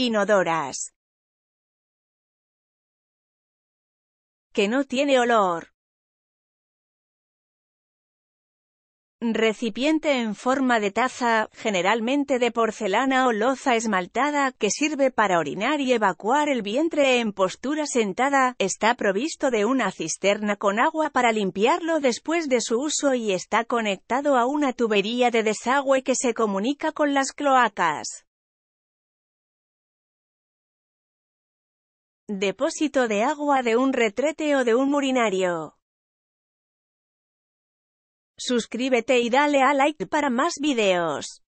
Inodoras. Que no tiene olor. Recipiente en forma de taza, generalmente de porcelana o loza esmaltada, que sirve para orinar y evacuar el vientre en postura sentada, está provisto de una cisterna con agua para limpiarlo después de su uso y está conectado a una tubería de desagüe que se comunica con las cloacas. Depósito de agua de un retrete o de un urinario. Suscríbete y dale a like para más videos.